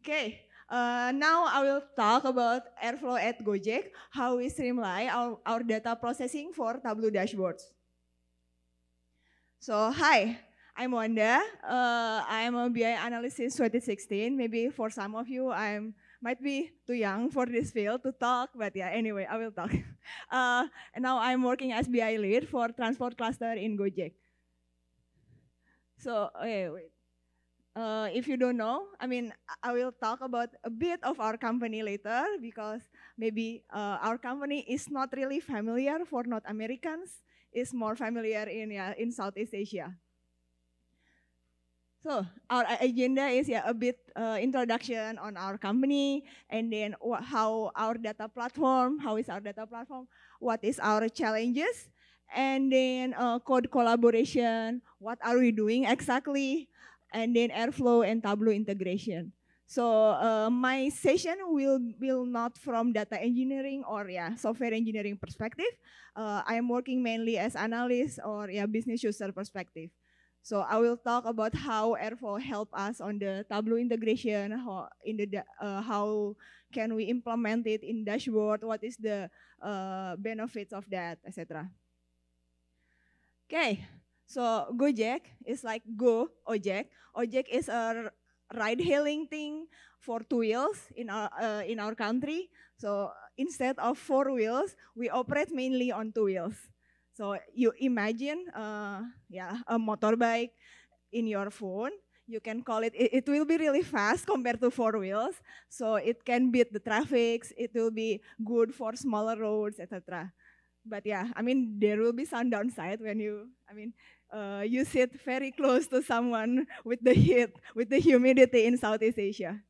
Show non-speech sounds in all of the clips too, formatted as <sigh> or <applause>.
Okay, uh, now I will talk about Airflow at Gojek, how we streamline our, our data processing for Tableau dashboards. So hi, I'm Wanda. Uh, I'm a BI analyst since 2016. Maybe for some of you, I might be too young for this field to talk, but yeah, anyway, I will talk. <laughs> Uh, and now I'm working as BI lead for transport cluster in Gojek. So, okay, wait. Uh, if you don't know, I mean, I will talk about a bit of our company later because maybe uh, our company is not really familiar for North Americans. It's more familiar in, yeah, in Southeast Asia. So our agenda is yeah, a bit uh, introduction on our company and then how our data platform, how is our data platform, what is our challenges, and then uh, code collaboration, what are we doing exactly, and then Airflow and Tableau integration. So uh, my session will will not from data engineering or yeah software engineering perspective. Uh, I am working mainly as analyst or yeah business user perspective. So I will talk about how Airflow help us on the Tableau integration, how in the uh, how can we implement it in dashboard, what is the uh, benefits of that, etc. Okay. So Gojek is like Go Ojek. Ojek is a ride-hailing thing for two wheels in our uh, in our country. So instead of four wheels, we operate mainly on two wheels. So you imagine, uh, yeah, a motorbike in your phone. You can call it, it, it will be really fast compared to four wheels. So it can beat the traffics. It will be good for smaller roads, etc. But yeah, I mean, there will be some downside when you, I mean, uh, you sit very close to someone with the heat, with the humidity in Southeast Asia.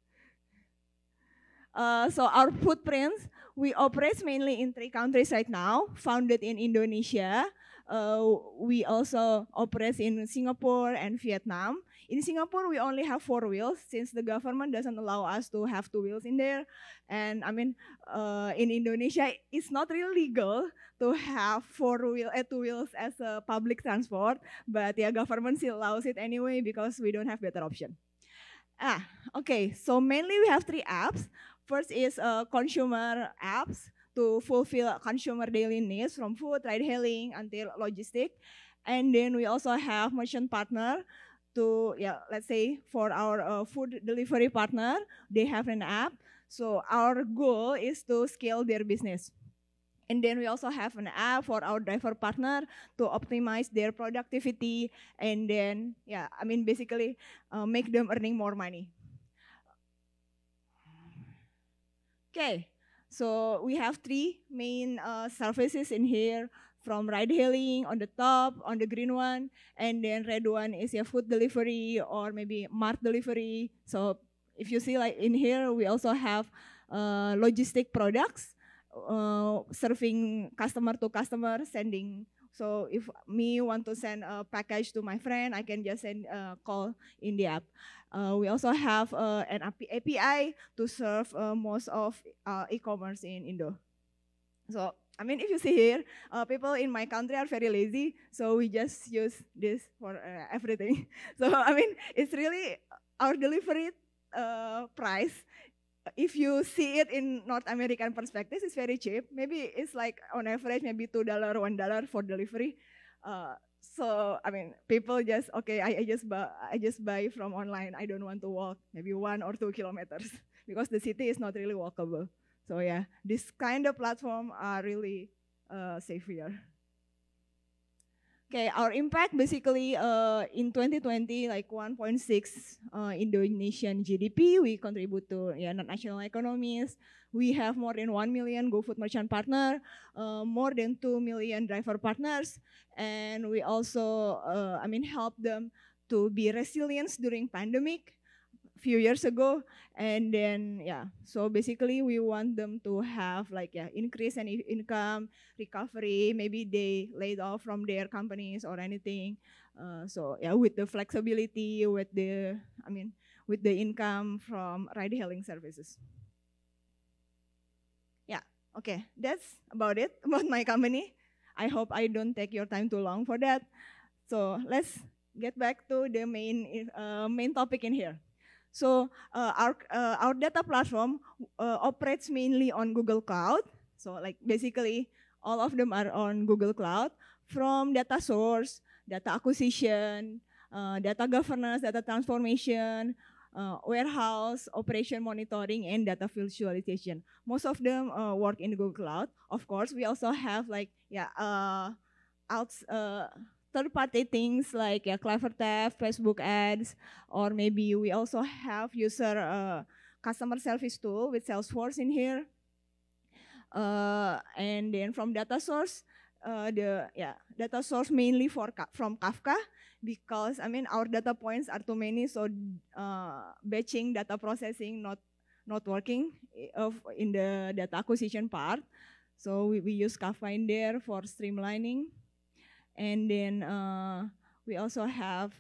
Uh, so our footprints, we operate mainly in three countries right now, founded in Indonesia. Uh, we also operate in Singapore and Vietnam. In Singapore, we only have four wheels since the government doesn't allow us to have two wheels in there. And I mean, uh, in Indonesia, it's not really legal to have four wheel, uh, two wheels as a public transport, but the yeah, government still allows it anyway because we don't have better option. Ah, okay. So mainly we have three apps. First is uh, consumer apps to fulfill consumer daily needs from food, ride hailing until logistic. And then we also have merchant partner to, yeah, let's say for our uh, food delivery partner, they have an app. So our goal is to scale their business. And then we also have an app for our driver partner to optimize their productivity and then, yeah, I mean, basically uh, make them earning more money. Okay, so we have three main uh, services in here from ride hailing on the top, on the green one, and then red one is your food delivery or maybe mart delivery. So if you see like in here, we also have uh, logistic products uh, serving customer to customer, sending. So if me want to send a package to my friend, I can just send a call in the app. Uh, we also have uh, an API to serve uh, most of uh, e-commerce in Indo. So I mean, if you see here, uh, people in my country are very lazy, so we just use this for uh, everything. <laughs> So I mean, it's really our delivery uh, price. If you see it in North American perspective, it's very cheap. Maybe it's like on average, maybe two dollar, one dollar for delivery. Uh, so I mean, people just okay. I, I just I just buy from online. I don't want to walk, maybe one or two kilometers <laughs> because the city is not really walkable. So yeah, this kind of platform are really uh, safer. Okay, our impact basically uh, in 2020, like 1.6 uh, Indonesian GDP, we contribute to yeah, national economies. We have more than 1 million GoFood merchant partner, uh, more than 2 million driver partners, and we also, uh, I mean, help them to be resilient during pandemic few years ago and then yeah so basically we want them to have like yeah increase in income recovery maybe they laid off from their companies or anything uh, so yeah with the flexibility with the i mean with the income from ride hailing services yeah okay that's about it <laughs> about my company i hope i don't take your time too long for that so let's get back to the main uh, main topic in here so uh, our, uh, our data platform uh, operates mainly on Google Cloud. So like basically all of them are on Google Cloud from data source, data acquisition, uh, data governance, data transformation, uh, warehouse, operation monitoring, and data visualization. Most of them uh, work in Google Cloud. Of course, we also have like, yeah, outs, third party things like yeah, clever Facebook ads, or maybe we also have user uh, customer service tool with Salesforce in here. Uh, and then from data source, uh, the yeah data source mainly for from Kafka because I mean our data points are too many, so uh, batching data processing not not working uh, of in the data acquisition part. So we, we use Kafka in there for streamlining and then uh, we also have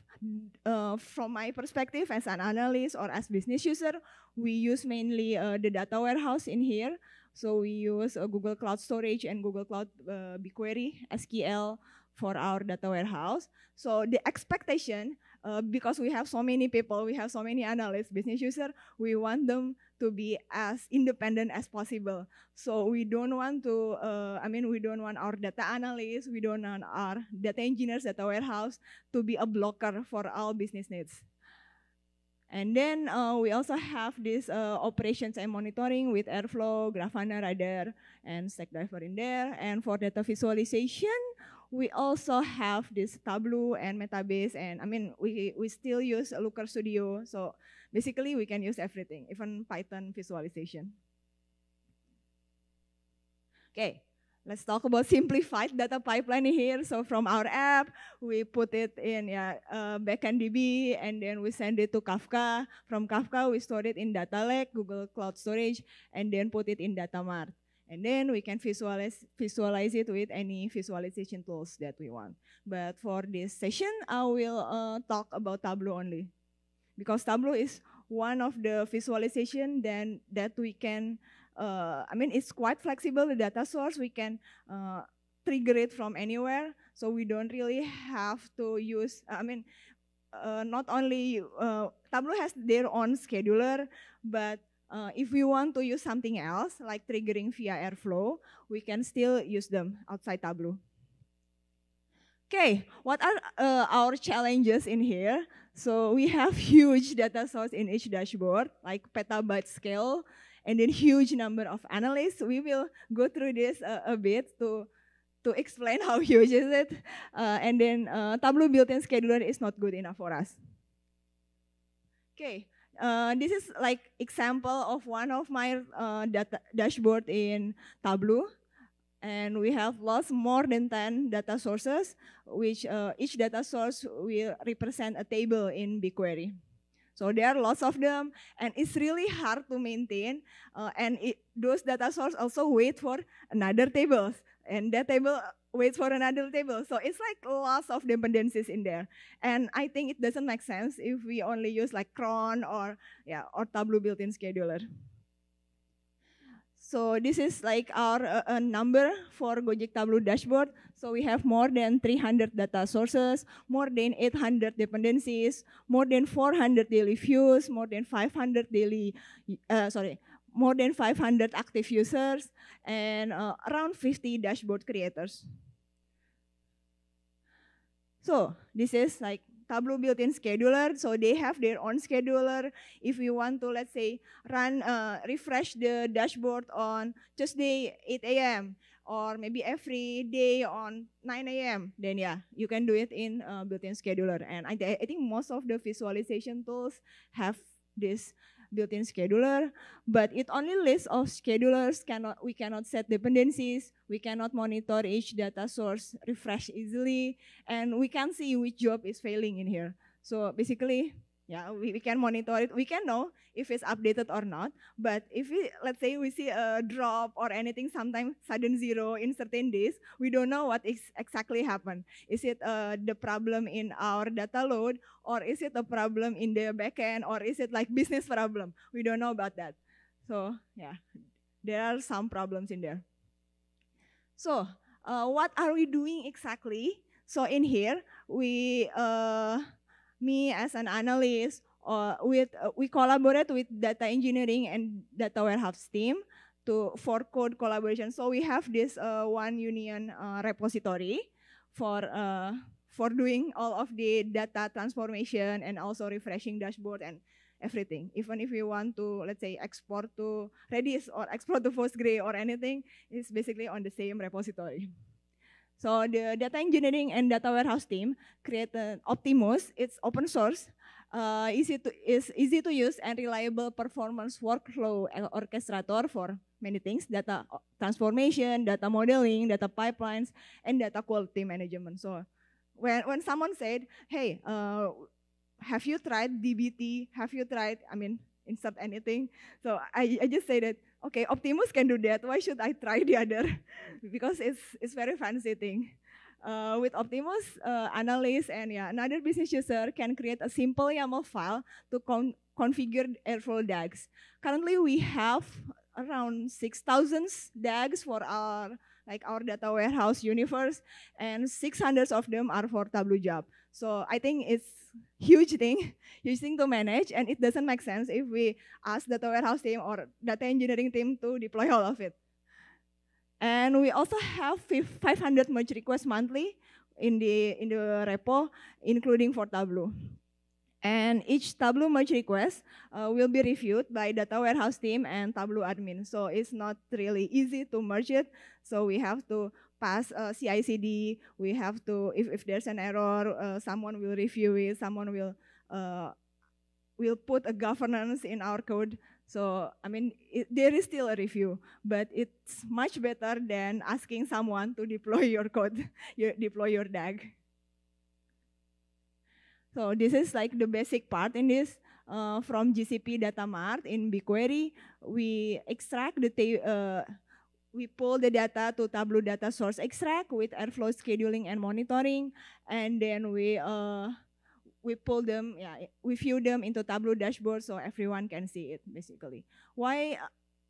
uh, from my perspective as an analyst or as business user we use mainly uh, the data warehouse in here so we use uh, google cloud storage and google cloud uh, bigquery sql for our data warehouse so the expectation uh, because we have so many people we have so many analysts business user we want them to be as independent as possible. So we don't want to, uh, I mean, we don't want our data analysts, we don't want our data engineers, data warehouse to be a blocker for our business needs. And then uh, we also have this uh, operations and monitoring with Airflow, Grafana, Radar, and Stackdiver in there. And for data visualization, we also have this Tableau and Metabase, and I mean, we, we still use Looker Studio. So basically we can use everything, even Python visualization. Okay, let's talk about simplified data pipeline here. So from our app, we put it in yeah, uh, backend DB and then we send it to Kafka. From Kafka, we store it in data lake, Google Cloud Storage, and then put it in data mart. And then we can visualize, visualize it with any visualization tools that we want. But for this session, I will uh, talk about Tableau only because Tableau is one of the visualization then that we can, uh, I mean, it's quite flexible, the data source, we can uh, trigger it from anywhere, so we don't really have to use, I mean, uh, not only, uh, Tableau has their own scheduler, but uh, if we want to use something else, like triggering via Airflow, we can still use them outside Tableau. Okay, what are uh, our challenges in here? So we have <laughs> huge data source in each dashboard, like petabyte scale, and then huge number of analysts. We will go through this uh, a bit to to explain <laughs> how huge is it. Uh, and then uh, Tableau built-in scheduler is not good enough for us. Okay, uh, this is like example of one of my uh, data dashboard in Tableau. And we have lost more than 10 data sources, which uh, each data source will represent a table in BigQuery. So there are lots of them, and it's really hard to maintain. Uh, and it, those data sources also wait for another tables, and that table uh, waits for another table. So it's like lots of dependencies in there. And I think it doesn't make sense if we only use like cron or yeah or Tableau built-in scheduler. So this is like our uh, uh, number for Gojek Tableau dashboard. So we have more than 300 data sources, more than 800 dependencies, more than 400 daily views, more than 500 daily, uh, sorry, more than 500 active users, and uh, around 50 dashboard creators. So this is like Tableau built-in scheduler, so they have their own scheduler. If you want to, let's say, run, uh, refresh the dashboard on Tuesday 8 a.m. or maybe every day on 9 a.m., then yeah, you can do it in uh, built-in scheduler. And I, I think most of the visualization tools have this built-in scheduler, but it only lists of schedulers, cannot, we cannot set dependencies, we cannot monitor each data source, refresh easily, and we can see which job is failing in here. So basically, Yeah, we, we can monitor it. We can know if it's updated or not. But if we, let's say we see a drop or anything, sometimes sudden zero in certain days, we don't know what is exactly happened. Is it uh, the problem in our data load or is it a problem in the backend or is it like business problem? We don't know about that. So yeah, there are some problems in there. So uh, what are we doing exactly? So in here, we uh, me as an analyst uh, with uh, we collaborate with data engineering and data warehouse team to for code collaboration. So we have this uh, one union uh, repository for uh, for doing all of the data transformation and also refreshing dashboard and everything. Even if we want to, let's say, export to Redis or export to Postgre or anything, it's basically on the same repository. So the data engineering and data warehouse team created Optimus. It's open source, uh, easy to is easy to use and reliable performance workflow orchestrator for many things: data transformation, data modeling, data pipelines, and data quality management. So when when someone said, "Hey, uh, have you tried DBT? Have you tried? I mean, insert anything. So I, I just say that, okay, Optimus can do that. Why should I try the other? <laughs> because it's, it's very fancy thing. Uh, with Optimus, uh, analyst and yeah, another business user can create a simple YAML file to con configure Airflow DAGs. Currently, we have around 6,000 DAGs for our like our data warehouse universe, and 600 of them are for Tableau job. So I think it's huge thing, huge <laughs> thing to manage, and it doesn't make sense if we ask data warehouse team or data engineering team to deploy all of it. And we also have 500 merge requests monthly in the in the repo, including for Tableau. And each Tableau merge request uh, will be reviewed by data warehouse team and Tableau admin. So it's not really easy to merge it. So we have to pass uh, eh, CICD, we have to if if there's an error, uh, someone will review it, someone will uh, will put a governance in our code. So I mean, it, there is still a review, but it's much better than asking someone to deploy your code, <laughs> you deploy your DAG. So this is like the basic part in this. Uh, from GCP data mart in BigQuery, we extract the uh, we pull the data to Tableau data source extract with airflow scheduling and monitoring, and then we uh, we pull them, yeah, we view them into Tableau dashboard so everyone can see it basically. Why?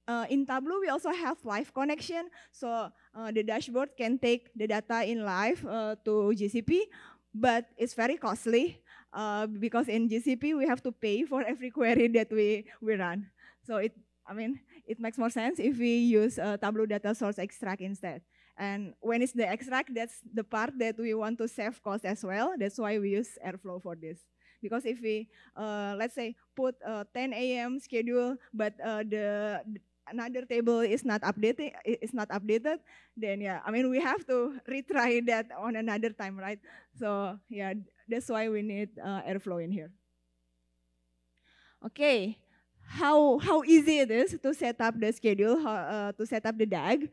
Uh, in Tableau, we also have live connection, so uh, the dashboard can take the data in live uh, to GCP, but it's very costly uh, because in GCP we have to pay for every query that we we run. So it I mean, it makes more sense if we use a uh, Tableau data source extract instead. And when it's the extract, that's the part that we want to save cost as well. That's why we use Airflow for this. Because if we, uh, let's say, put uh, 10 a.m. schedule, but uh, the another table is not updated is not updated then yeah i mean we have to <laughs> retry that on another time right so yeah that's why we need uh, airflow in here okay how how easy it is to set up the schedule, how, uh, to set up the DAG.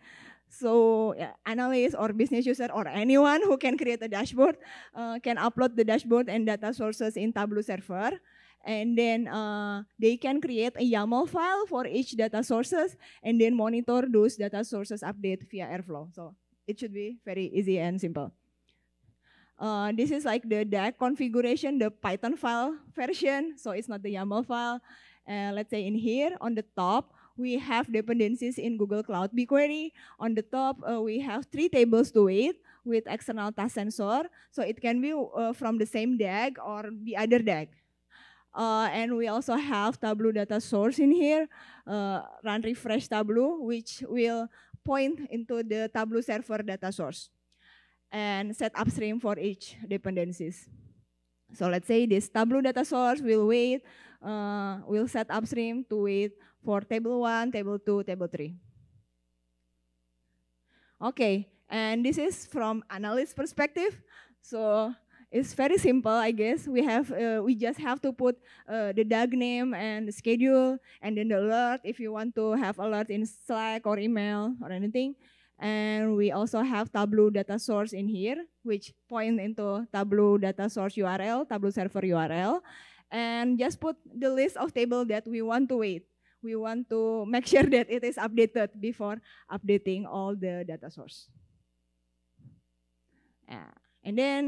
So yeah, or business user or anyone who can create a dashboard uh, can upload the dashboard and data sources in Tableau server. And then uh, they can create a YAML file for each data sources and then monitor those data sources update via Airflow. So it should be very easy and simple. Uh, this is like the DAG configuration, the Python file version. So it's not the YAML file. Uh, let's say in here on the top, we have dependencies in Google Cloud BigQuery. On the top, uh, we have three tables to it with external task sensor. So it can be uh, from the same DAG or the other DAG. Uh, and we also have Tableau data source in here, uh, run refresh Tableau, which will point into the Tableau server data source and set upstream for each dependencies. So let's say this Tableau data source will wait uh, will set upstream to wait for table 1, table 2, table 3. Okay, and this is from analyst perspective. So it's very simple, I guess. We have uh, we just have to put uh, the DAG name and the schedule, and then the alert if you want to have alert in Slack or email or anything. And we also have Tableau data source in here, which point into Tableau data source URL, Tableau server URL. and just put the list of table that we want to wait. We want to make sure that it is updated before updating all the data source. Yeah. And then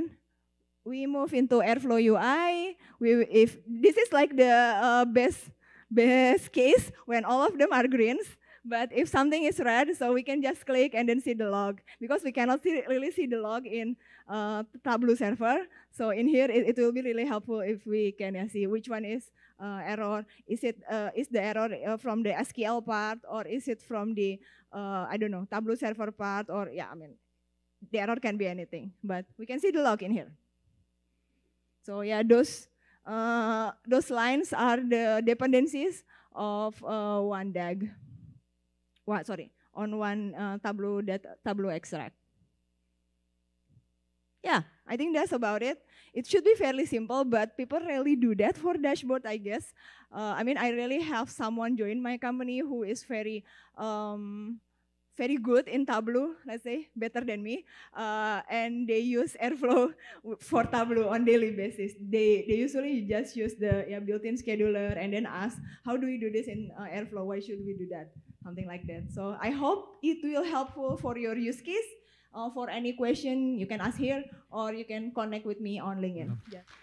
we move into Airflow UI. We, if this is like the uh, best best case when all of them are greens, But if something is red, so we can just click and then see the log because we cannot see, really see the log in uh, Tableau server. So in here, it, it will be really helpful if we can uh, see which one is uh, error. Is it uh, is the error uh, from the SQL part or is it from the uh, I don't know Tableau server part or yeah I mean the error can be anything, but we can see the log in here. So yeah, those uh, those lines are the dependencies of uh, one DAG well, sorry, on one uh, Tableau data, Tableau extract. Yeah, I think that's about it. It should be fairly simple, but people really do that for dashboard, I guess. Uh, I mean, I really have someone join my company who is very, um, very good in Tableau, let's say, better than me. Uh, and they use Airflow for Tableau on daily basis. They, they usually just use the yeah, built-in scheduler and then ask, how do we do this in uh, Airflow? Why should we do that? something like that. So I hope it will helpful for your use case. Uh, for any question, you can ask here or you can connect with me on LinkedIn. Yeah.